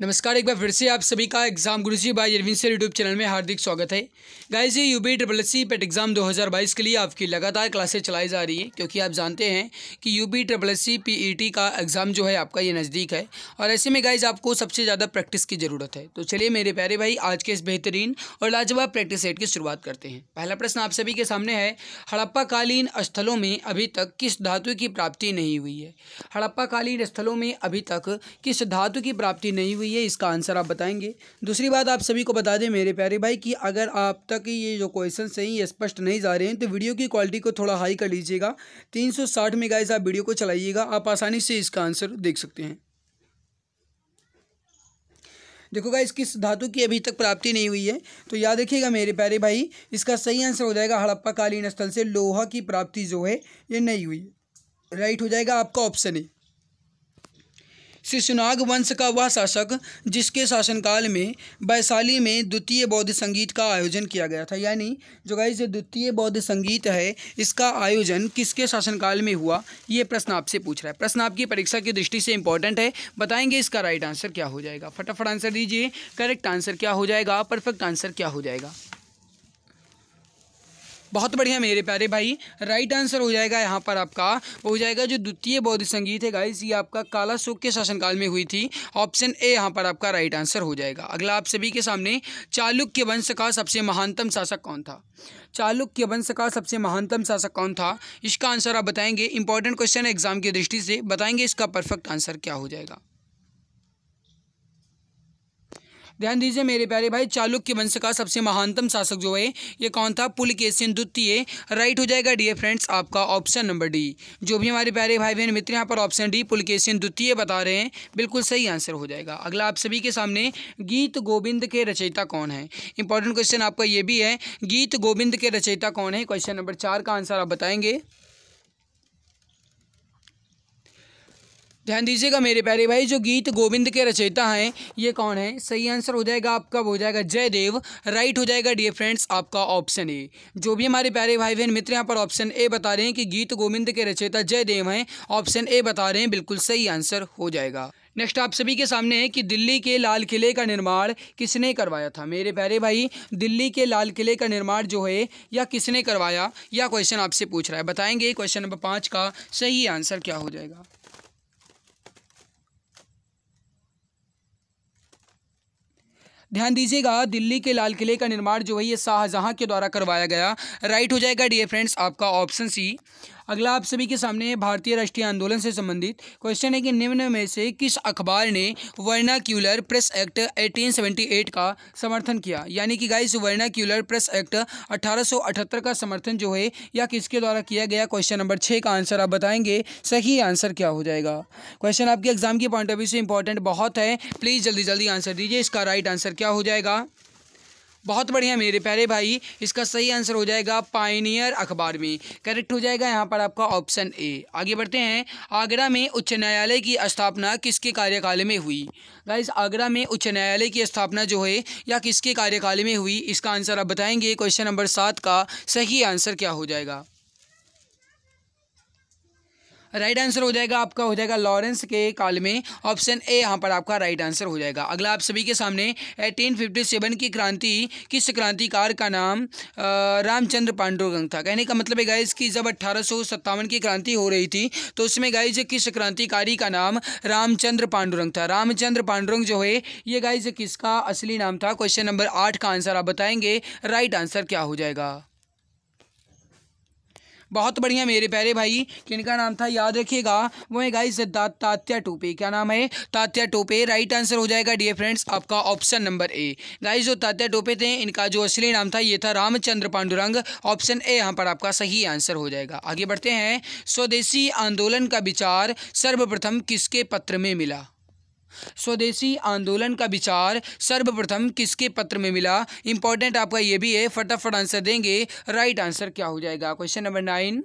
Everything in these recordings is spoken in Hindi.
नमस्कार एक बार फिर से आप सभी का exam G by Arvind sir YouTube channel में हार्दिक स्वागत है गाइज ये U P triple C PET exam 2022 के लिए आपकी लगातार क्लासेस चलाई जा रही हैं क्योंकि आप जानते हैं कि U P triple C P E T का एग्ज़ाम जो है आपका ये नज़दीक है और ऐसे में गाइज आपको सबसे ज़्यादा प्रैक्टिस की ज़रूरत है तो चलिए मेरे प्यारे भाई आज के इस बेहतरीन और लाजवाब प्रैक्टिस सेट की शुरुआत करते हैं पहला प्रश्न आप सभी के सामने है हड़प्पाकालीन स्थलों में अभी तक किस धातु की प्राप्ति नहीं हुई है हड़प्पाकालीन स्थलों में अभी तक किस धातु की प्राप्ति नहीं हुई सही है इसका आंसर आप बताएंगे दूसरी बात आप सभी को बता दें मेरे प्यारे भाई कि अगर आप तक ये जो क्वेश्चन सही ये स्पष्ट नहीं जा रहे हैं तो वीडियो की क्वालिटी को थोड़ा हाई कर लीजिएगा तीन सौ साठ में गाइज आप वीडियो को चलाइएगा आप आसानी से इसका आंसर देख सकते हैं देखो गाइस किस धातु की अभी तक प्राप्ति नहीं हुई है तो याद रखिएगा मेरे प्यारे भाई इसका सही आंसर हो जाएगा हड़प्पा कालीन स्थल से लोहा की प्राप्ति जो है ये नहीं हुई राइट हो जाएगा आपका ऑप्शन है शिशुनाग वंश का वह शासक जिसके शासनकाल में वैशाली में द्वितीय बौद्ध संगीत का आयोजन किया गया था यानी जो गाइस जो द्वितीय बौद्ध संगीत है इसका आयोजन किसके शासनकाल में हुआ ये प्रश्न आपसे पूछ रहा है प्रश्न आपकी परीक्षा की दृष्टि से इंपॉर्टेंट है बताएंगे इसका राइट आंसर क्या हो जाएगा फटाफट आंसर दीजिए करेक्ट आंसर क्या हो जाएगा परफेक्ट आंसर क्या हो जाएगा बहुत बढ़िया मेरे प्यारे भाई राइट आंसर हो जाएगा यहाँ पर आपका वो हो जाएगा जो द्वितीय बौद्ध संगीत है गाइस ये आपका काला शोक के शासनकाल में हुई थी ऑप्शन ए यहाँ पर आपका राइट आंसर हो जाएगा अगला आप सभी के सामने चालुक्य वंश का सबसे महानतम शासक कौन था चालुक्य वंश का सबसे महानतम शासक कौन था इसका आंसर आप बताएंगे इंपॉर्टेंट क्वेश्चन है एग्जाम की दृष्टि से बताएंगे इसका परफेक्ट आंसर क्या हो जाएगा ध्यान दीजिए मेरे प्यारे भाई चालुक्य वंश का सबसे महानतम शासक जो है ये कौन था पुलकेशिन द्वितीय राइट हो जाएगा डी फ्रेंड्स आपका ऑप्शन नंबर डी जो भी हमारे प्यारे भाई बहन मित्र यहाँ पर ऑप्शन डी पुलकेशिन द्वितीय बता रहे हैं बिल्कुल सही आंसर हो जाएगा अगला आप सभी के सामने गीत गोविंद के रचयिता कौन है इंपॉर्टेंट क्वेश्चन आपका ये भी है गीत गोविंद के रचयिता कौन है क्वेश्चन नंबर चार का आंसर आप बताएंगे ध्यान दीजिएगा मेरे प्यारे भाई जो गीत गोविंद के रचयिता हैं ये कौन है सही आंसर हो जाएगा आपका हो जाएगा जयदेव राइट हो जाएगा डियर फ्रेंड्स आपका ऑप्शन ए जो भी हमारे प्यारे भाई बहन मित्र यहाँ पर ऑप्शन ए बता रहे हैं कि गीत गोविंद के रचयिता जयदेव हैं ऑप्शन ए बता रहे हैं बिल्कुल सही आंसर हो जाएगा नेक्स्ट आप सभी के सामने है कि दिल्ली के लाल किले का निर्माण किसने करवाया था मेरे प्यारे भाई दिल्ली के लाल किले का निर्माण जो है या किसने करवाया या क्वेश्चन आपसे पूछ रहा है बताएंगे क्वेश्चन नंबर पाँच का सही आंसर क्या हो जाएगा ध्यान दीजिएगा दिल्ली के लाल किले का निर्माण जो है ये शाहजहाँ के द्वारा करवाया गया राइट हो जाएगा डियर फ्रेंड्स आपका ऑप्शन सी अगला आप सभी के सामने भारतीय राष्ट्रीय आंदोलन से संबंधित क्वेश्चन है कि निम्न में से किस अखबार ने वर्नाक्यूलर प्रेस एक्ट 1878 का समर्थन किया यानी कि गाइस वर्नाक्यूलर प्रेस एक्ट 1878 का समर्थन जो है या किसके द्वारा किया गया क्वेश्चन नंबर छः का आंसर आप बताएंगे सही आंसर क्या हो जाएगा क्वेश्चन आपके एग्जाम की पॉइंट ऑफ व्यू से इंपॉर्टेंट बहुत है प्लीज़ जल्दी जल्दी आंसर दीजिए इसका राइट आंसर क्या हो जाएगा बहुत बढ़िया मेरे प्यारे भाई इसका सही आंसर हो जाएगा पाइनियर अखबार में करेक्ट हो जाएगा यहाँ पर आपका ऑप्शन ए आगे बढ़ते हैं आगरा में उच्च न्यायालय की स्थापना किसके कार्यकाल में हुई गाइज आगरा में उच्च न्यायालय की स्थापना जो है या किसके कार्यकाल में हुई इसका आंसर आप बताएंगे क्वेश्चन नंबर सात का सही आंसर क्या हो जाएगा राइट आंसर हो जाएगा आपका हो जाएगा लॉरेंस के काल में ऑप्शन ए यहाँ पर आपका राइट आंसर हो जाएगा अगला आप सभी के सामने एटीन फिफ्टी सेवन की क्रांति किस क्रांतिकार का नाम रामचंद्र पांडुरंग था कहने का मतलब है गाइज कि जब अट्ठारह की क्रांति हो रही थी तो उसमें गाइज किस क्रांतिकारी का नाम रामचंद्र पांडुरंग था रामचंद्र पांडुरंग जो है ये गाइज किसका असली नाम था क्वेश्चन नंबर आठ का आंसर आप बताएंगे राइट आंसर क्या हो जाएगा बहुत बढ़िया मेरे प्यारे भाई किनका नाम था याद रखिएगा वो है गाइस तात्या टोपे क्या नाम है तात्या टोपे राइट आंसर हो जाएगा डियर फ्रेंड्स आपका ऑप्शन नंबर ए गाइस जो तात्या टोपे थे इनका जो असली नाम था ये था रामचंद्र पांडुरंग ऑप्शन ए यहाँ पर आपका सही आंसर हो जाएगा आगे बढ़ते हैं स्वदेशी आंदोलन का विचार सर्वप्रथम किसके पत्र में मिला स्वदेशी आंदोलन का विचार सर्वप्रथम किसके पत्र में मिला इंपॉर्टेंट आपका यह भी है फटाफट आंसर देंगे राइट आंसर क्या हो जाएगा क्वेश्चन नंबर नाइन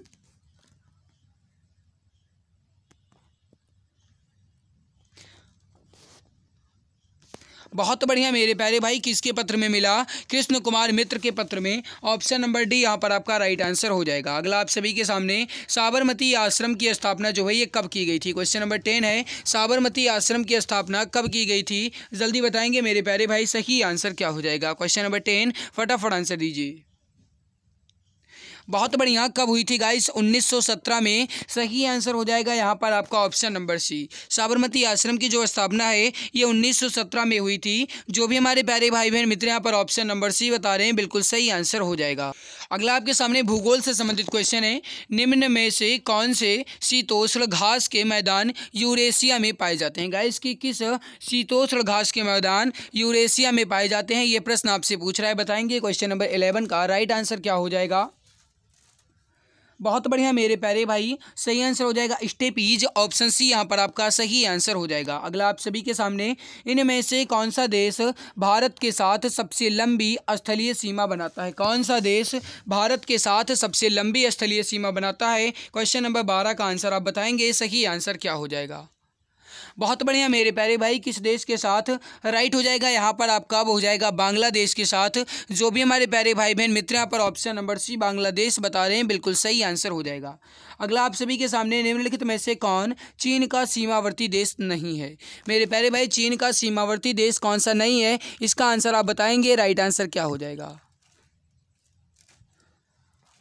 बहुत बढ़िया मेरे प्यारे भाई किसके पत्र में मिला कृष्ण कुमार मित्र के पत्र में ऑप्शन नंबर डी यहाँ पर आपका राइट आंसर हो जाएगा अगला आप सभी के सामने साबरमती आश्रम की स्थापना जो है ये कब की गई थी क्वेश्चन नंबर टेन है साबरमती आश्रम की स्थापना कब की गई थी जल्दी बताएंगे मेरे प्यारे भाई सही आंसर क्या हो जाएगा क्वेश्चन नंबर टेन फटाफट आंसर दीजिए बहुत बढ़िया कब हुई थी गाइस 1917 में सही आंसर हो जाएगा यहाँ पर आपका ऑप्शन नंबर सी साबरमती आश्रम की जो स्थापना है ये 1917 में हुई थी जो भी हमारे प्यारे भाई बहन मित्र यहाँ पर ऑप्शन नंबर सी बता रहे हैं बिल्कुल सही आंसर हो जाएगा अगला आपके सामने भूगोल से संबंधित क्वेश्चन है निम्न में से कौन से शीतोष्ण घास के मैदान यूरेशिया में पाए जाते हैं गाइस की किस शीतोष्ण घास के मैदान यूरेशिया में पाए जाते हैं ये प्रश्न आपसे पूछ रहा है बताएंगे क्वेश्चन नंबर इलेवन का राइट आंसर क्या हो जाएगा बहुत बढ़िया मेरे प्यारे भाई सही आंसर हो जाएगा स्टेप इज ऑप्शन सी यहाँ पर आपका सही आंसर हो जाएगा अगला आप सभी के सामने इनमें से कौन सा देश भारत के साथ सबसे लंबी स्थलीय सीमा बनाता है कौन सा देश भारत के साथ सबसे लंबी स्थलीय सीमा बनाता है क्वेश्चन नंबर बारह का आंसर आप बताएंगे सही आंसर क्या हो जाएगा बहुत बढ़िया मेरे प्यारे भाई किस देश के साथ राइट हो जाएगा यहाँ पर आपका वो हो जाएगा बांग्लादेश के साथ जो भी हमारे प्यारे भाई बहन मित्र यहाँ पर ऑप्शन नंबर सी बांग्लादेश बता रहे हैं बिल्कुल सही आंसर हो जाएगा अगला आप सभी के सामने निम्नलिखित में से कौन चीन का सीमावर्ती देश नहीं है मेरे प्यारे भाई चीन का सीमावर्ती देश कौन सा नहीं है इसका आंसर आप बताएंगे राइट आंसर क्या हो जाएगा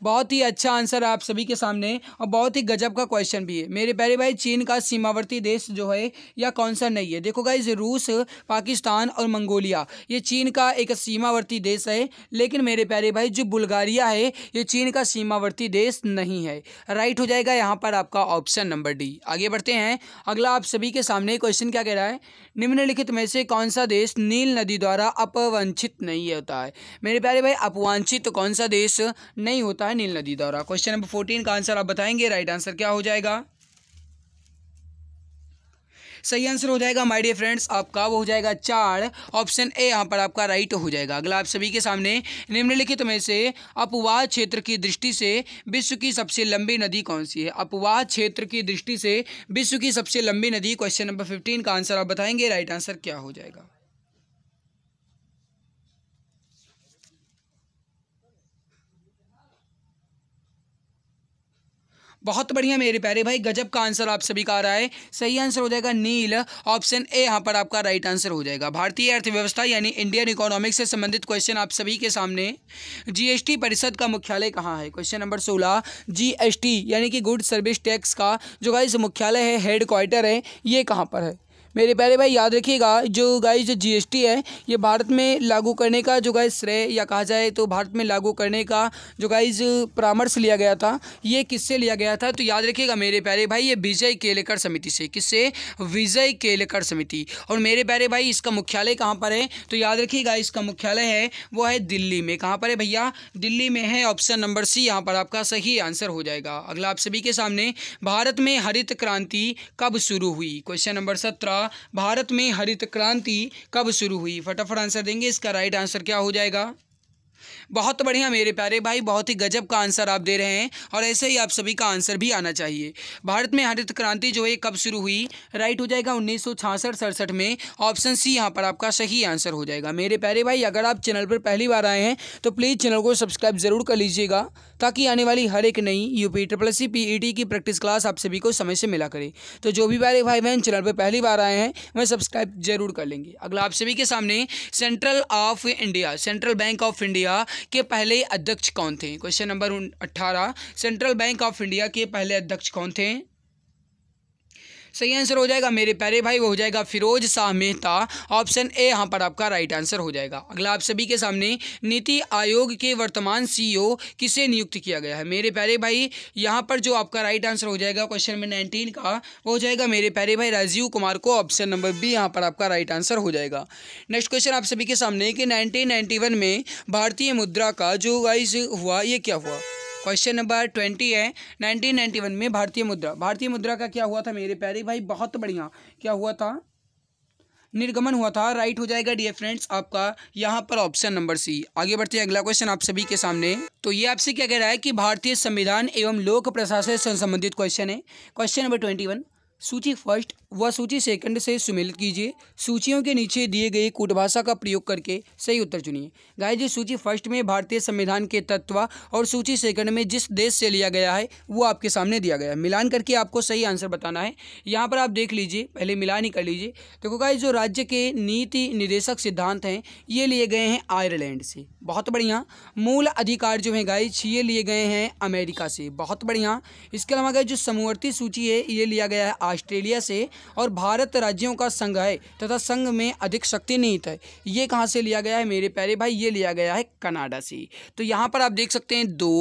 बहुत ही अच्छा आंसर है आप सभी के सामने और बहुत ही गजब का क्वेश्चन भी है मेरे प्यारे भाई चीन का सीमावर्ती देश जो है या कौन सा नहीं है देखो गाइज रूस पाकिस्तान और मंगोलिया ये चीन का एक सीमावर्ती देश है लेकिन मेरे प्यारे भाई जो बुल्गारिया है ये चीन का सीमावर्ती देश नहीं है राइट हो जाएगा यहाँ पर आपका ऑप्शन नंबर डी आगे बढ़ते हैं अगला आप सभी के सामने क्वेश्चन क्या कह रहा है निम्नलिखित में से कौन सा देश नील नदी द्वारा अपवंछित नहीं होता है मेरे प्यारे भाई अपवांछित कौन सा देश नहीं होता होता है नील नदी दौरा क्वेश्चन नंबर फोर्टीन का आंसर आप बताएंगे राइट आंसर क्या हो जाएगा सही आंसर हो जाएगा माय डियर फ्रेंड्स आपका वो हो जाएगा चार ऑप्शन ए यहाँ पर आपका राइट हो जाएगा अगला आप सभी के सामने निम्नलिखित में से अपवाद क्षेत्र की दृष्टि से विश्व की सबसे लंबी नदी कौन सी है अपवाद क्षेत्र की दृष्टि से विश्व की सबसे लंबी नदी क्वेश्चन नंबर फिफ्टीन का आंसर आप बताएंगे राइट आंसर क्या हो जाएगा बहुत बढ़िया मेरे प्यारे भाई गजब का आंसर आप सभी का आ रहा है सही आंसर हो जाएगा नील ऑप्शन ए यहाँ पर आपका राइट आंसर हो जाएगा भारतीय अर्थव्यवस्था यानी इंडियन इकोनॉमिक्स से संबंधित क्वेश्चन आप सभी के सामने जीएसटी परिषद का मुख्यालय कहाँ है क्वेश्चन नंबर सोलह जीएसटी यानी कि गुड सर्विस टैक्स का जो गाइस मुख्यालय है हेड क्वार्टर है ये कहाँ पर है मेरे प्यारे भाई याद रखिएगा जो गाइज जो जीएसटी है ये भारत में लागू करने का जो गाइज श्रेय या कहा जाए तो भारत में लागू करने का जो गाइज परामर्श लिया गया था ये किससे लिया गया था तो याद रखिएगा मेरे प्यारे भाई ये विजय केलेकर समिति से किससे विजय केलेकर समिति और मेरे प्यारे भाई इसका मुख्यालय कहाँ पर है तो याद रखिएगा इसका मुख्यालय है वो है दिल्ली में कहाँ पर है भैया दिल्ली में है ऑप्शन नंबर सी यहाँ पर आपका सही आंसर हो जाएगा अगला आप सभी के सामने भारत में हरित क्रांति कब शुरू हुई क्वेश्चन नंबर सत्रह भारत में हरित क्रांति कब शुरू हुई फटाफट आंसर देंगे इसका राइट आंसर क्या हो जाएगा बहुत बढ़िया मेरे प्यारे भाई बहुत ही गजब का आंसर आप दे रहे हैं और ऐसे ही आप सभी का आंसर भी आना चाहिए भारत में हरित क्रांति जो है कब शुरू हुई राइट हो जाएगा उन्नीस सौ सड़सठ में ऑप्शन सी यहाँ पर आपका सही आंसर हो जाएगा मेरे प्यारे भाई अगर आप चैनल पर पहली बार आए हैं तो प्लीज़ चैनल को सब्सक्राइब ज़रूर कर लीजिएगा ताकि आने वाली हर एक नई U P triple C P E T की प्रैक्टिस क्लास आप सभी को समय से मिला करे तो जो भी प्यारे भाई बहन चैनल पर पहली बार आए हैं वह सब्सक्राइब जरूर कर लेंगे अगला आप सभी के सामने central of India central bank of India के पहले अध्यक्ष कौन थे क्वेश्चन नंबर अट्ठारह सेंट्रल बैंक ऑफ इंडिया के पहले अध्यक्ष कौन थे सही आंसर हो जाएगा मेरे प्यारे भाई वो हो जाएगा फिरोज शाह मेहता ऑप्शन ए यहाँ पर आपका राइट आंसर हो जाएगा अगला आप सभी के सामने नीति आयोग के वर्तमान सीईओ e किसे नियुक्त किया गया है मेरे प्यारे भाई यहाँ पर जो आपका राइट आंसर हो जाएगा क्वेश्चन नंबर नाइनटीन का वो हो जाएगा मेरे प्यारे भाई राजीव कुमार को ऑप्शन नंबर बी यहाँ पर आपका राइट आंसर हो जाएगा नेक्स्ट क्वेश्चन आप सभी के सामने कि नाइनटीन में भारतीय मुद्रा का जो गाइज हुआ ये क्या हुआ क्वेश्चन नंबर ट्वेंटी है नाइनटीन नाइन्टी वन में भारतीय मुद्रा भारतीय मुद्रा का क्या हुआ था मेरे प्यारे भाई बहुत बढ़िया क्या हुआ था निर्गमन हुआ था राइट हो जाएगा डियर फ्रेंड्स आपका यहाँ पर ऑप्शन नंबर सी आगे बढ़ते हैं अगला क्वेश्चन आप सभी के सामने तो ये आपसे क्या कह रहा है कि भारतीय संविधान एवं लोक प्रशासन से संबंधित क्वेश्चन है क्वेश्चन नंबर ट्वेंटी वन सूची फर्स्ट व सूची सेकंड से सुमेलित कीजिए सूचियों के नीचे दिए गए कूटभाषा का प्रयोग करके सही उत्तर चुनिए गाय जी सूची फर्स्ट में भारतीय संविधान के तत्व और सूची सेकंड में जिस देश से लिया गया है वो आपके सामने दिया गया है मिलान करके आपको सही आंसर बताना है यहाँ पर आप देख लीजिए पहले मिलान ही कर लीजिए देखो गाय जो राज्य के नीति निदेशक सिद्धांत हैं ये लिए गए हैं आयरलैंड से बहुत बढ़िया मूल अधिकार जो है गाय ये लिए गए हैं अमेरिका से बहुत बढ़िया इसके अलावा गए जो समूवर्ती सूची है ये लिया गया है ऑस्ट्रेलिया से और भारत राज्यों का संघ है तथा संघ में अधिक शक्ति निहित है ये कहाँ से लिया गया है मेरे प्यारे भाई ये लिया गया है कनाडा से तो यहाँ पर आप देख सकते हैं दो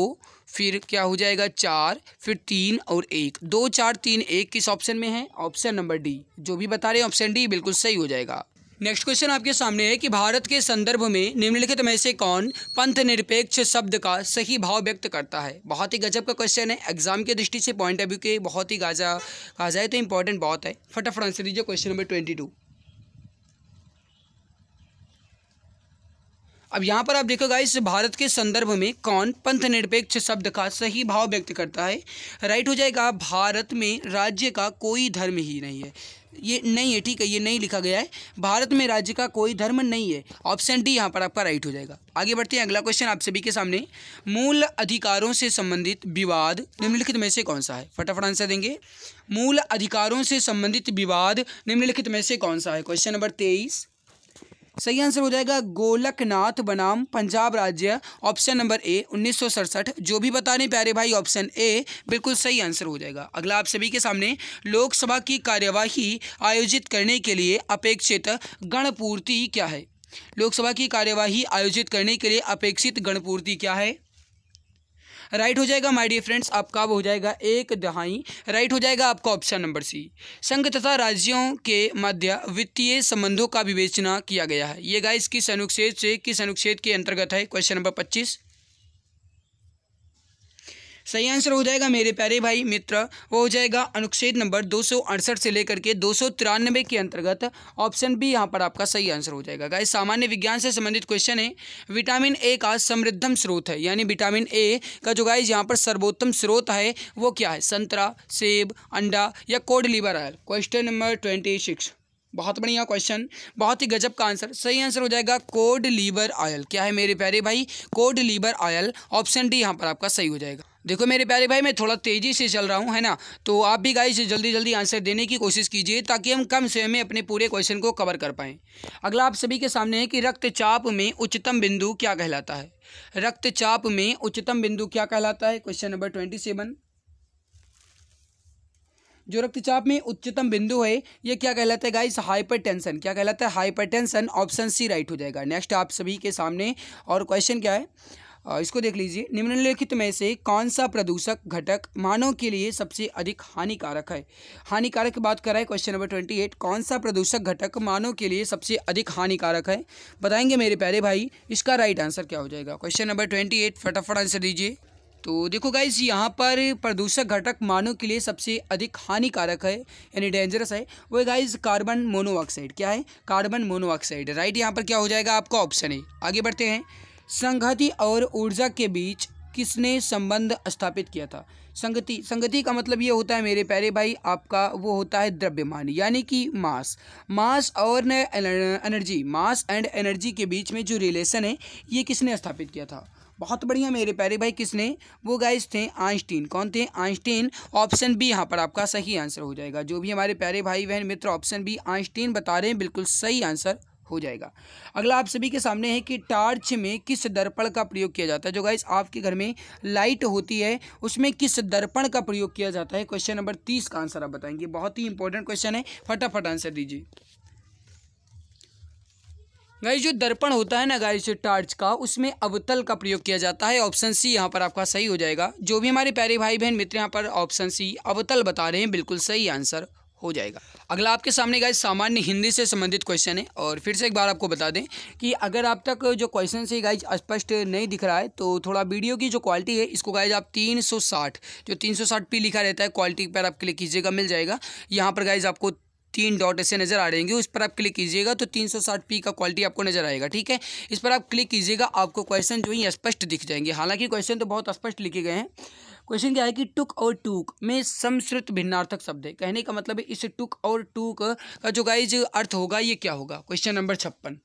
फिर क्या हो जाएगा चार फिर तीन और एक दो चार तीन एक किस ऑप्शन में है ऑप्शन नंबर डी जो भी बता रहे हैं ऑप्शन डी बिल्कुल सही हो जाएगा नेक्स्ट क्वेश्चन आपके सामने है कि भारत के संदर्भ में निम्नलिखित में से कौन पंथ निरपेक्ष शब्द का सही भाव व्यक्त करता है बहुत ही गजब का क्वेश्चन है एग्जाम के दृष्टि से पॉइंट ऑफ व्यू के बहुत ही गाजा गाजा है तो इंपॉर्टेंट बहुत है फटाफट आंसर दीजिए क्वेश्चन नंबर ट्वेंटी टू अब यहाँ पर आप देखोगा इस भारत के संदर्भ में कौन पंथ निरपेक्ष शब्द का सही भाव व्यक्त करता है राइट हो जाएगा भारत में राज्य का कोई धर्म ही नहीं है ये नहीं है ठीक है ये नहीं लिखा गया है भारत में राज्य का कोई धर्म नहीं है ऑप्शन डी यहाँ पर आपका राइट हो जाएगा आगे बढ़ते हैं अगला क्वेश्चन आप सभी के सामने मूल अधिकारों से संबंधित विवाद निम्नलिखित में से कौन सा है फटाफट आंसर देंगे मूल अधिकारों से संबंधित विवाद निम्नलिखित में से कौन सा है क्वेश्चन नंबर तेईस सही आंसर हो जाएगा गोलकनाथ बनाम पंजाब राज्य ऑप्शन नंबर ए उन्नीस जो भी बता रहे प्यारे भाई ऑप्शन ए बिल्कुल सही आंसर हो जाएगा अगला आप सभी के सामने लोकसभा की कार्यवाही आयोजित करने के लिए अपेक्षित गणपूर्ति क्या है लोकसभा की कार्यवाही आयोजित करने के लिए अपेक्षित गणपूर्ति क्या है राइट हो जाएगा माय डियर फ्रेंड्स आपका हो जाएगा एक दहाई राइट हो जाएगा आपका ऑप्शन नंबर सी संघ तथा राज्यों के मध्य वित्तीय संबंधों का विवेचना किया गया है ये गाइस किस अनुच्छेद से किस अनुच्छेद के अंतर्गत है क्वेश्चन नंबर पच्चीस सही आंसर हो जाएगा मेरे प्यारे भाई मित्र वो हो जाएगा अनुच्छेद नंबर दो से लेकर के दो के अंतर्गत ऑप्शन बी यहाँ पर आपका सही आंसर हो जाएगा गाइस सामान्य विज्ञान से संबंधित क्वेश्चन है विटामिन ए का समृद्धम स्रोत है यानी विटामिन ए का जो गाइस यहाँ पर सर्वोत्तम स्रोत है वो क्या है संतरा सेब अंडा या cod liver oil question number twenty six बहुत बढ़िया क्वेश्चन बहुत ही गजब का आंसर सही आंसर हो जाएगा कोड लीवर ऑयल क्या है मेरे प्यारे भाई cod liver oil option D यहाँ पर आपका सही हो जाएगा देखो मेरे प्यारे भाई मैं थोड़ा तेज़ी से चल रहा हूँ है ना तो आप भी गाइस जल्दी जल्दी आंसर देने की कोशिश कीजिए ताकि हम कम समय में अपने पूरे क्वेश्चन को कवर कर पाएँ अगला आप सभी के सामने है कि रक्तचाप में उच्चतम बिंदु क्या कहलाता है रक्तचाप में उच्चतम बिंदु क्या कहलाता है क्वेश्चन नंबर ट्वेंटी सेवन जो रक्तचाप में उच्चतम बिंदु है ये क्या कहलाता है गाइस हाइपरटेंशन क्या कहलाता है हाइपरटेंशन ऑप्शन सी राइट हो जाएगा नेक्स्ट आप सभी के सामने और क्वेश्चन क्या है इसको देख लीजिए निम्नलिखित में से कौन सा प्रदूषक घटक मानव के लिए सबसे अधिक हानिकारक है हानिकारक की बात कर रहा है क्वेश्चन नंबर ट्वेंटी एट कौन सा प्रदूषक घटक मानव के लिए सबसे अधिक हानिकारक है बताएंगे मेरे प्यारे भाई इसका राइट आंसर क्या हो जाएगा क्वेश्चन नंबर ट्वेंटी एट फटाफट आंसर दीजिए तो देखो गाइज यहाँ पर प्रदूषक घटक मानव के लिए सबसे अधिक हानिकारक है यानी डेंजरस है वो गाइज कार्बन मोनोऑक्साइड क्या है कार्बन मोनोऑक्साइड राइट यहाँ पर क्या हो जाएगा आपका ऑप्शन है आगे बढ़ते हैं संगति और ऊर्जा के बीच किसने संबंध स्थापित किया था संगति संगति का मतलब ये होता है मेरे प्यारे भाई आपका वो होता है द्रव्यमान यानी कि मास मास और एनर्जी मास एंड एनर्जी के बीच में जो रिलेशन है ये किसने स्थापित किया था बहुत बढ़िया मेरे प्यारे भाई किसने वो गाइस थे आइंस्टीन कौन थे आइंस्टीन ऑप्शन बी यहाँ पर आपका सही आंसर हो जाएगा जो भी हमारे प्यारे भाई बहन मित्र ऑप्शन बी आइंस्टीन बता रहे हैं बिल्कुल सही आंसर हो जाएगा अगला आप सभी के सामने है कि टार्च में किस दर्पण का प्रयोग किया जाता है जो गाइस आपके घर में लाइट होती है उसमें किस दर्पण का प्रयोग किया जाता है क्वेश्चन नंबर तीस का आंसर आप बताएंगे बहुत ही इंपॉर्टेंट क्वेश्चन है फटाफट आंसर दीजिए गाइस जो दर्पण होता है ना गाइस टार्च का उसमें अवतल का प्रयोग किया जाता है ऑप्शन सी यहाँ पर आपका सही हो जाएगा जो भी हमारे प्यारे भाई बहन मित्र यहाँ पर ऑप्शन सी अवतल बता रहे हैं बिल्कुल सही आंसर हो जाएगा अगला आपके सामने गाइज सामान्य हिंदी से संबंधित क्वेश्चन है और फिर से एक बार आपको बता दें कि अगर आप तक जो क्वेश्चन से गाइज स्पष्ट नहीं दिख रहा है तो थोड़ा वीडियो की जो क्वालिटी है इसको गाइज आप 360 जो 360 पी लिखा रहता है क्वालिटी पर आप क्लिक कीजिएगा मिल जाएगा यहाँ पर गाइज आपको तीन डॉट ऐसे नजर आ रहेंगे उस पर आप क्लिक कीजिएगा तो 360p का क्वालिटी आपको नजर आएगा ठीक है इस पर आप क्लिक कीजिएगा आपको क्वेश्चन जो ही स्पष्ट दिख जाएंगे हालांकि क्वेश्चन तो बहुत स्पष्ट लिखे गए हैं क्वेश्चन क्या है कि टुक और टूक में संस्कृत भिन्नार्थक शब्द है कहने का मतलब है इस टुक और टूक का जो गाइज अर्थ होगा ये क्या होगा क्वेश्चन नंबर छप्पन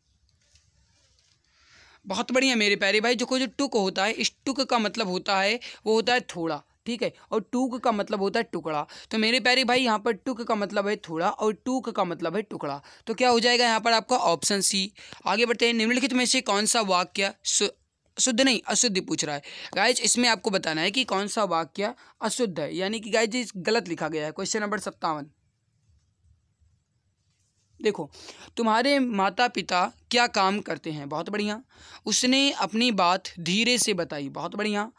बहुत बढ़िया मेरे प्यारे भाई जो जो टुक होता है इस टुक का मतलब होता है वो होता है थोड़ा ठीक है और टूक का मतलब होता है टुकड़ा तो मेरे प्यारे भाई यहाँ पर टुक का मतलब है थोड़ा और टूक का मतलब है टुकड़ा तो क्या हो जाएगा यहाँ पर आपका ऑप्शन सी आगे बढ़ते हैं निम्नलिखित में से कौन सा वाक्य शुद्ध नहीं अशुद्ध पूछ रहा है गाइज इसमें आपको बताना है कि कौन सा वाक्य अशुद्ध है यानी कि गाइज गलत लिखा गया है क्वेश्चन नंबर सत्तावन देखो तुम्हारे माता पिता क्या काम करते हैं बहुत बढ़िया उसने अपनी बात धीरे से बताई बहुत बढ़िया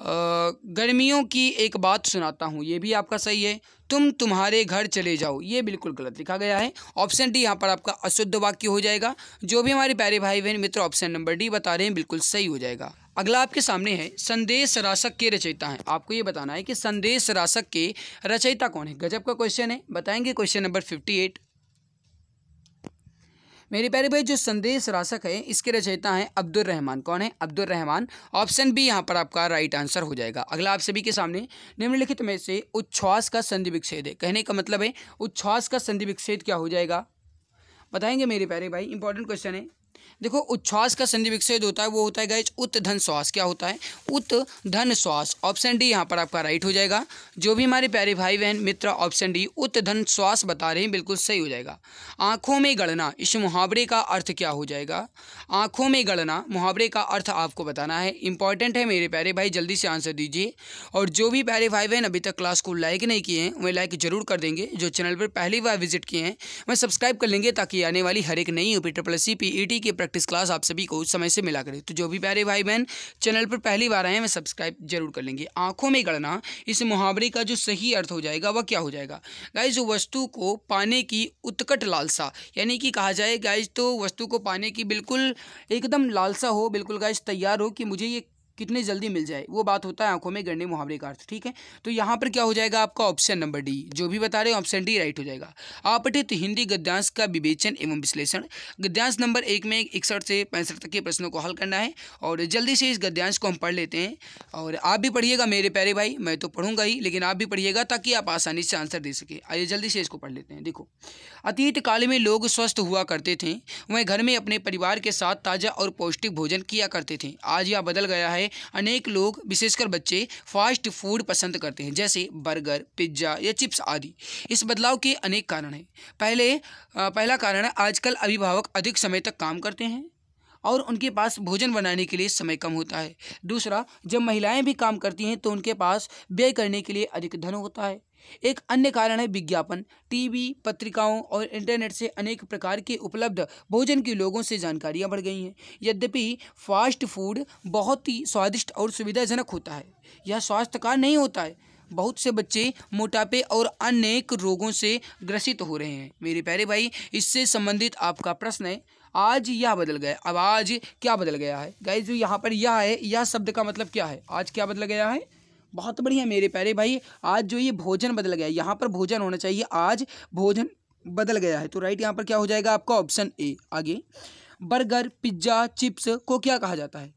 गर्मियों की एक बात सुनाता हूँ ये भी आपका सही है तुम तुम्हारे घर चले जाओ ये बिल्कुल गलत लिखा गया है ऑप्शन डी यहाँ पर आपका अशुद्ध वाक्य हो जाएगा जो भी हमारे प्यारे भाई बहन मित्र ऑप्शन नंबर डी बता रहे हैं बिल्कुल सही हो जाएगा अगला आपके सामने है संदेश राशक के रचयिता हैं आपको ये बताना है कि संदेश राशक के रचयिता कौन है गजब का क्वेश्चन है बताएंगे क्वेश्चन नंबर फिफ्टी एट मेरे प्यारे भाई जो संदेश राशक है इसके रचयिता हैं अब्दुल रहमान कौन है अब्दुल रहमान ऑप्शन बी यहाँ पर आपका राइट आंसर हो जाएगा अगला आप सभी के सामने निम्नलिखित में से उच्छ्वास का संधि विच्छेद है कहने का मतलब है उच्छ्वास का संधि विच्छेद क्या हो जाएगा बताएंगे मेरे प्यारे भाई इंपॉर्टेंट क्वेश्चन है देखो उच्छ्वास का संधि विकसित होता है वो होता है गैच उत्त धन श्वास क्या होता है उत्त धन श्वास ऑप्शन डी यहाँ पर आपका राइट हो जाएगा जो भी हमारे प्यारे भाई बहन मित्र ऑप्शन डी उत्त धन श्वास बता रहे हैं बिल्कुल सही हो जाएगा आंखों में गणना इस मुहावरे का अर्थ क्या हो जाएगा आंखों में गणना मुहावरे का अर्थ आपको बताना है इंपॉर्टेंट है मेरे प्यारे भाई जल्दी से आंसर दीजिए और जो भी प्यारे भाई बहन अभी तक क्लास को लाइक नहीं किए हैं वह लाइक जरूर कर देंगे जो चैनल पर पहली बार विजिट किए हैं वह सब्सक्राइब कर लेंगे ताकि आने वाली हर एक नई U P triple C P E T की प्रैक्टिस क्लास आप सभी को समय से मिला करे तो जो भी प्यारे भाई बहन चैनल पर पहली बार आए हैं सब्सक्राइब जरूर कर लेंगे आंखों में गणना इस मुहावरे का जो सही अर्थ हो जाएगा वह क्या हो जाएगा गाइज वस्तु को पाने की उत्कट लालसा यानी कि कहा जाए गाइज तो वस्तु को पाने की बिल्कुल एकदम लालसा हो बिल्कुल गाइज तैयार हो कि मुझे ये कितनी जल्दी मिल जाए वो बात होता है आंखों में गड़ने मुहावरे का अर्थ ठीक है तो यहाँ पर क्या हो जाएगा आपका ऑप्शन नंबर डी जो भी बता रहे हैं ऑप्शन डी राइट हो जाएगा आपठित हिंदी गद्यांश का विवेचन एवं विश्लेषण गद्यांश नंबर एक में इकसठ से पैंसठ तक के प्रश्नों को हल करना है और जल्दी से इस गद्यांश को हम पढ़ लेते हैं और आप भी पढ़िएगा मेरे प्यारे भाई मैं तो पढ़ूंगा ही लेकिन आप भी पढ़िएगा ताकि आप आसानी से आंसर दे सके आइए जल्दी से इसको पढ़ लेते हैं देखो अतीत काल में लोग स्वस्थ हुआ करते थे वह घर में अपने परिवार के साथ ताज़ा और पौष्टिक भोजन किया करते थे आज यह बदल गया है अनेक लोग विशेषकर बच्चे फास्ट फूड पसंद करते हैं जैसे बर्गर पिज्ज़ा या चिप्स आदि इस बदलाव के अनेक कारण हैं पहले पहला कारण है आजकल अभिभावक अधिक समय तक काम करते हैं और उनके पास भोजन बनाने के लिए समय कम होता है दूसरा जब महिलाएं भी काम करती हैं तो उनके पास व्यय करने के लिए अधिक धन होता है एक अन्य कारण है विज्ञापन टीवी पत्रिकाओं और इंटरनेट से अनेक प्रकार के उपलब्ध भोजन की लोगों से जानकारियाँ बढ़ गई हैं यद्यपि फास्ट फूड बहुत ही स्वादिष्ट और सुविधाजनक होता है यह स्वास्थ्यकार नहीं होता है बहुत से बच्चे मोटापे और अनेक रोगों से ग्रसित हो रहे हैं मेरे प्यारे भाई इससे संबंधित आपका प्रश्न है आज यह बदल गया अब आज क्या बदल गया है गाय जो यहाँ पर यह है यह शब्द का मतलब क्या है आज क्या बदल गया है बहुत बढ़िया मेरे प्यारे भाई आज जो ये भोजन बदल गया यहाँ पर भोजन होना चाहिए आज भोजन बदल गया है तो राइट यहाँ पर क्या हो जाएगा आपका ऑप्शन ए आगे बर्गर पिज्ज़ा चिप्स को क्या कहा जाता है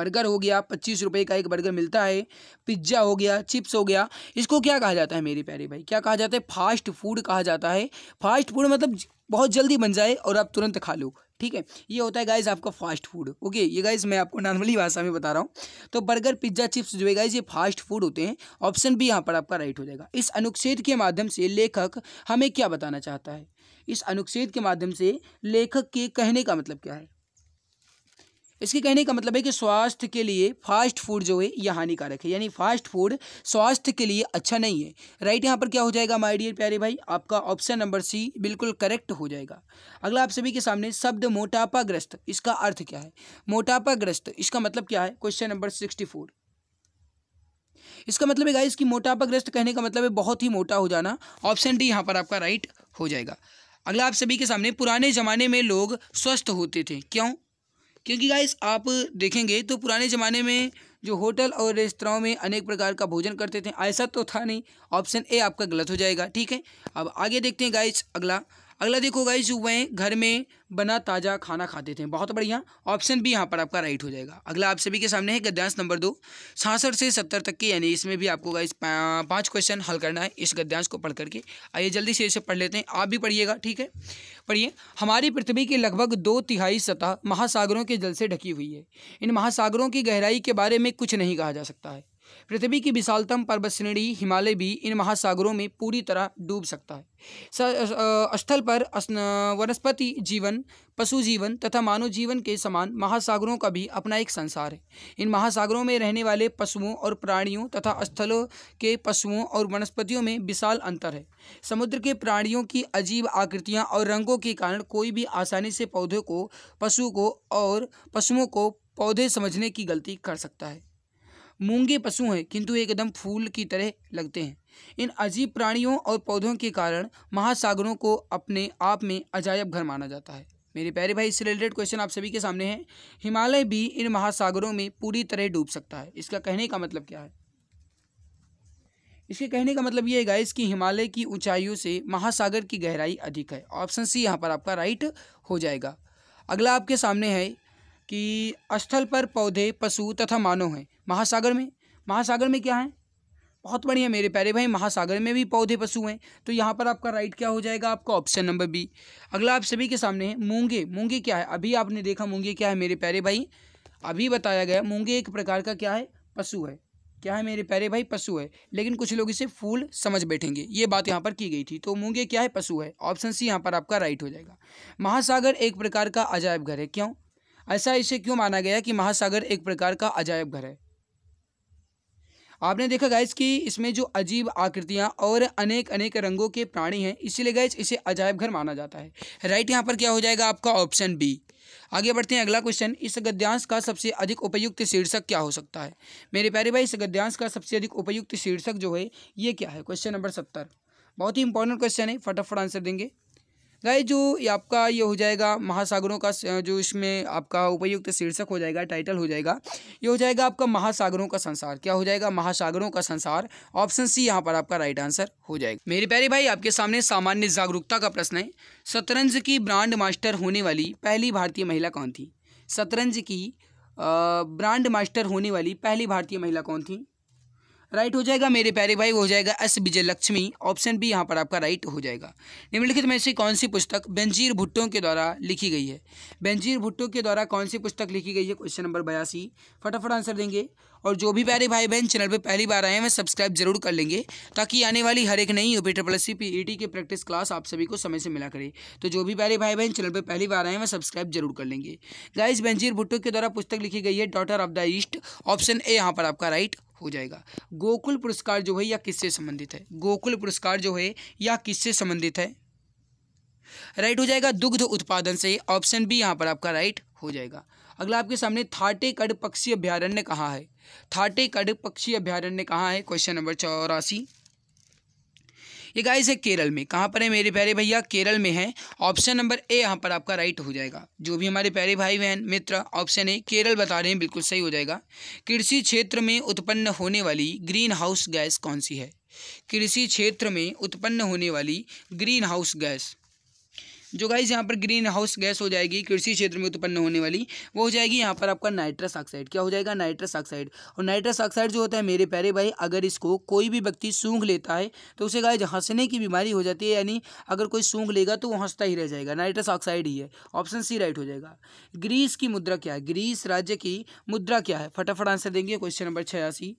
बर्गर हो गया पच्चीस रुपये का एक बर्गर मिलता है पिज्ज़ा हो गया चिप्स हो गया इसको क्या कहा जाता है मेरे प्यारे भाई क्या कहा जाता है फास्ट फूड कहा जाता है फास्ट फूड मतलब बहुत जल्दी बन जाए और आप तुरंत खा लो ठीक है ये होता है गाइज आपका फास्ट फूड ओके ये गाइज मैं आपको नॉर्मली भाषा में बता रहा हूँ तो बर्गर पिज्जा चिप्स जो है गाइज ये फास्ट फूड होते हैं ऑप्शन भी यहाँ पर आपका राइट हो जाएगा इस अनुच्छेद के माध्यम से लेखक हमें क्या बताना चाहता है इस अनुच्छेद के माध्यम से लेखक के कहने का मतलब क्या है इसके कहने का मतलब है कि स्वास्थ्य के लिए फास्ट फूड जो है यह हानिकारक है यानी फास्ट फूड स्वास्थ्य के लिए अच्छा नहीं है राइट यहाँ पर क्या हो जाएगा माय डियर प्यारे भाई आपका ऑप्शन नंबर सी बिल्कुल करेक्ट हो जाएगा अगला आप सभी के सामने शब्द मोटापाग्रस्त इसका अर्थ क्या है मोटापाग्रस्त इसका मतलब क्या है क्वेश्चन नंबर सिक्सटी फोर इसका मतलब है गाइस मोटापा मोटापाग्रस्त कहने का मतलब है बहुत ही मोटा हो जाना ऑप्शन डी यहाँ पर आपका राइट हो जाएगा अगला आप सभी के सामने पुराने ज़माने में लोग स्वस्थ होते थे क्यों क्योंकि गाइस आप देखेंगे तो पुराने ज़माने में जो होटल और रेस्तराओं में अनेक प्रकार का भोजन करते थे ऐसा तो था नहीं ऑप्शन ए आपका गलत हो जाएगा ठीक है अब आगे देखते हैं गाइस अगला अगला देखो गाइज वह घर में बना ताज़ा खाना खाते थे बहुत बढ़िया ऑप्शन भी यहाँ पर आपका राइट हो जाएगा अगला आप सभी के सामने है गद्यांश नंबर दो छासठ से सत्तर तक के यानी इसमें भी आपको गाइज पाँच क्वेश्चन हल करना है इस गद्यांश को पढ़ करके आइए जल्दी से इसे पढ़ लेते हैं आप भी पढ़िएगा ठीक है पढ़िए हमारी पृथ्वी की लगभग दो तिहाई सतह महासागरों के जल से ढकी हुई है इन महासागरों की गहराई के बारे में कुछ नहीं कहा जा सकता है पृथ्वी की विशालतम पर्वत श्रेणी हिमालय भी इन महासागरों में पूरी तरह डूब सकता है स्थल पर वनस्पति जीवन पशु जीवन तथा मानव जीवन के समान महासागरों का भी अपना एक संसार है इन महासागरों में रहने वाले पशुओं और प्राणियों तथा स्थलों के पशुओं और वनस्पतियों में विशाल अंतर है समुद्र के प्राणियों की अजीब आकृतियां और रंगों के कारण कोई भी आसानी से पौधों को पशु को और पशुओं को पौधे समझने की गलती कर सकता है मूंगे पशु हैं किंतु एकदम फूल की तरह लगते हैं इन अजीब प्राणियों और पौधों के कारण महासागरों को अपने आप में अजायब घर माना जाता है मेरे प्यारे भाई इससे रिलेटेड क्वेश्चन आप सभी के सामने हैं हिमालय भी इन महासागरों में पूरी तरह डूब सकता है इसका कहने का मतलब क्या है इसके कहने का मतलब ये है गाइस कि हिमालय की ऊंचाइयों से महासागर की गहराई अधिक है ऑप्शन सी यहाँ पर आपका राइट हो जाएगा अगला आपके सामने है कि स्थल पर पौधे पशु तथा मानव हैं महासागर में महासागर में क्या है बहुत बढ़िया मेरे प्यारे भाई महासागर में भी पौधे पशु हैं तो यहाँ पर आपका राइट क्या हो जाएगा आपका ऑप्शन नंबर बी अगला आप सभी के सामने है मूंगे मूंगे क्या है अभी आपने देखा मूंगे क्या है मेरे प्यारे भाई अभी बताया गया मूंगे एक प्रकार का क्या है पशु है क्या है मेरे प्यारे भाई पशु है लेकिन कुछ लोग इसे फूल समझ बैठेंगे ये बात यहाँ पर की गई थी तो मूंगे क्या है पशु है ऑप्शन सी यहाँ पर आपका राइट हो जाएगा महासागर एक प्रकार का अजायब घर है क्यों ऐसा इसे क्यों माना गया कि महासागर एक प्रकार का अजायब घर है आपने देखा गाइस कि इसमें जो अजीब आकृतियाँ और अनेक अनेक रंगों के प्राणी हैं इसीलिए गाइस इसे अजायब घर माना जाता है राइट यहाँ पर क्या हो जाएगा आपका ऑप्शन बी आगे बढ़ते हैं अगला क्वेश्चन इस गद्यांश का सबसे अधिक उपयुक्त शीर्षक क्या हो सकता है मेरे प्यारे भाई इस गद्यांश का सबसे अधिक उपयुक्त शीर्षक जो है ये क्या है क्वेश्चन नंबर सत्तर बहुत ही इंपॉर्टेंट क्वेश्चन है फटाफट आंसर देंगे गाय जो ये आपका ये हो जाएगा महासागरों का जो इसमें आपका उपयुक्त शीर्षक हो जाएगा टाइटल हो जाएगा ये हो जाएगा आपका महासागरों का संसार क्या हो जाएगा महासागरों का संसार ऑप्शन सी यहाँ पर आपका राइट आंसर हो जाएगा मेरे प्यारे भाई आपके सामने सामान्य जागरूकता का प्रश्न है शतरंज की ब्रांड मास्टर होने वाली पहली भारतीय महिला कौन थी शतरंज की ब्रांड मास्टर होने वाली पहली भारतीय महिला कौन थी राइट हो जाएगा मेरे प्यारे भाई वो हो जाएगा S Vijay Lakshmi option B यहाँ पर आपका राइट हो जाएगा निम्नलिखित में से कौन सी पुस्तक बेंजीर भुट्टो के द्वारा लिखी गई है बेंजीर भुट्टो के द्वारा कौन सी पुस्तक लिखी गई है क्वेश्चन नंबर बयासी फटाफट आंसर देंगे और जो भी प्यारे भाई बहन चैनल पर पहली बार आए हैं वह सब्सक्राइब जरूर कर लेंगे ताकि आने वाली हर एक नई यूपी ट्रिपल सी पी की प्रैक्टिस क्लास आप सभी को समय से मिला करे तो जो भी प्यारे भाई बहन चैनल पर पहली बार आए हैं वह सब्सक्राइब जरूर कर लेंगे गाइस बेंजीर भुट्टो के द्वारा पुस्तक लिखी गई है daughter of the east option A यहाँ पर आपका राइट हो जाएगा गोकुल पुरस्कार जो है यह किससे संबंधित है गोकुल पुरस्कार जो है यह किससे संबंधित है राइट हो जाएगा दुग्ध उत्पादन से ऑप्शन बी यहां पर आपका राइट हो जाएगा अगला आपके सामने थाटे कड़ पक्षी अभ्यारण्य कहाँ है थाटे कड़ पक्षी अभ्यारण्य कहाँ है क्वेश्चन नंबर चौरासी ये गाइस है केरल में कहाँ पर है मेरे प्यारे भैया केरल में है ऑप्शन नंबर ए यहाँ पर आपका राइट हो जाएगा जो भी हमारे प्यारे भाई बहन मित्र ऑप्शन ए केरल बता रहे हैं बिल्कुल सही हो जाएगा कृषि क्षेत्र में उत्पन्न होने वाली ग्रीन हाउस गैस कौन सी है कृषि क्षेत्र में उत्पन्न होने वाली ग्रीन हाउस गैस जो गाइज यहाँ पर ग्रीन हाउस गैस हो जाएगी कृषि क्षेत्र में उत्पन्न होने वाली वो हो जाएगी यहाँ पर आपका नाइट्रस ऑक्साइड क्या हो जाएगा नाइट्रस ऑक्साइड और नाइट्रस ऑक्साइड जो होता है मेरे प्यारे भाई अगर इसको कोई भी व्यक्ति सूंघ लेता है तो उसे गाइज हंसने की बीमारी हो जाती है यानी अगर कोई सूंघ लेगा तो वो हंसता ही रह जाएगा नाइट्रस ऑक्साइड ही है ऑप्शन सी राइट हो जाएगा ग्रीस की मुद्रा क्या है ग्रीस राज्य की मुद्रा क्या है फटाफट आंसर देंगे क्वेश्चन नंबर छियासी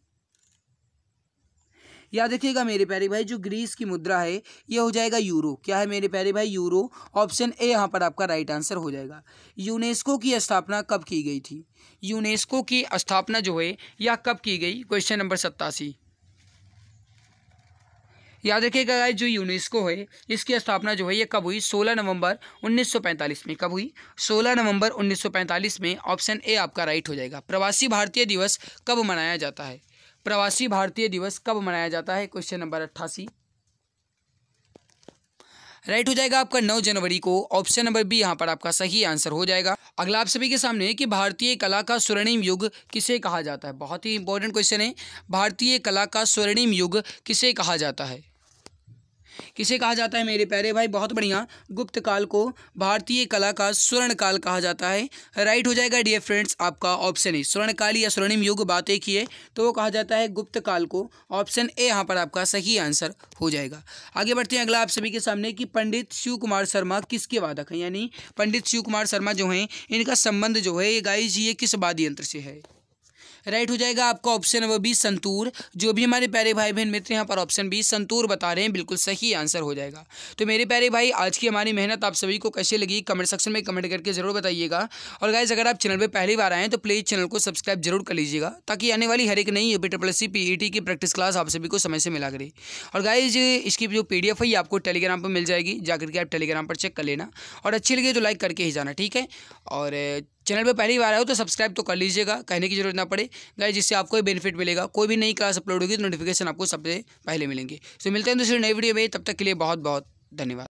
या देखिएगा मेरे प्यारे भाई जो ग्रीस की मुद्रा है ये हो जाएगा यूरो क्या है मेरे प्यारे भाई यूरो ऑप्शन ए यहाँ पर आपका राइट आंसर हो जाएगा यूनेस्को की स्थापना कब की गई थी यूनेस्को की स्थापना जो है यह कब की गई क्वेश्चन नंबर सत्तासी याद रखिएगा गाइस जो यूनेस्को है इसकी स्थापना जो है ये कब हुई 16 नवंबर 1945 में कब हुई 16 नवंबर 1945 में ऑप्शन ए आपका राइट हो जाएगा प्रवासी भारतीय दिवस कब मनाया जाता है प्रवासी भारतीय दिवस कब मनाया जाता है क्वेश्चन नंबर अट्ठासी राइट हो जाएगा आपका नौ जनवरी को ऑप्शन नंबर बी यहाँ पर आपका सही आंसर हो जाएगा अगला आप सभी के सामने कि भारतीय कला का स्वर्णिम युग किसे कहा जाता है बहुत ही इंपॉर्टेंट क्वेश्चन है भारतीय कला का स्वर्णिम युग किसे कहा जाता है किसे कहा जाता है मेरे प्यारे भाई बहुत बढ़िया गुप्त काल को भारतीय कला का स्वर्ण काल कहा जाता है राइट हो जाएगा डियर फ्रेंड्स आपका ऑप्शन ए स्वर्ण काल या स्वर्णिम युग बातें ही है तो वो कहा जाता है गुप्त काल को ऑप्शन ए यहाँ पर आपका सही आंसर हो जाएगा आगे बढ़ते हैं अगला आप सभी के सामने कि पंडित शिव कुमार शर्मा किसके वादक हैं यानी पंडित शिव कुमार शर्मा जो हैं इनका संबंध जो है ये गाई जी ये किस वाद्य यंत्र से है राइट हो जाएगा आपका ऑप्शन नंबर बी संतूर जो भी हमारे प्यारे भाई बहन मित्र यहाँ पर ऑप्शन बी संतूर बता रहे हैं बिल्कुल सही आंसर हो जाएगा तो मेरे प्यारे भाई आज की हमारी मेहनत आप सभी को कैसे लगी कमेंट सेक्शन में कमेंट करके जरूर बताइएगा और गाइज अगर आप चैनल पर पहली बार आएँ तो प्लीज़ चैनल को सब्सक्राइब जरूर कर लीजिएगा ताकि आने वाली हर एक नई यूपी ट्रिपल सी पी की प्रैक्टिस क्लास आप सभी को समय से मिला करे और गाइज इसकी जो पी है ये आपको टेलीग्राम पर मिल जाएगी जाकर के आप टेलीग्राम पर चेक कर लेना और अच्छी लगी तो लाइक करके ही जाना ठीक है और चैनल पर पहली बार आए हो तो सब्सक्राइब तो कर लीजिएगा कहने की जरूरत ना पड़े गाइज जिससे आपको बेनिफिट मिलेगा कोई भी नई क्लास अपलोड होगी तो नोटिफिकेशन आपको सबसे पहले मिलेंगे तो मिलते हैं दूसरी नई वीडियो में तब तक के लिए बहुत बहुत धन्यवाद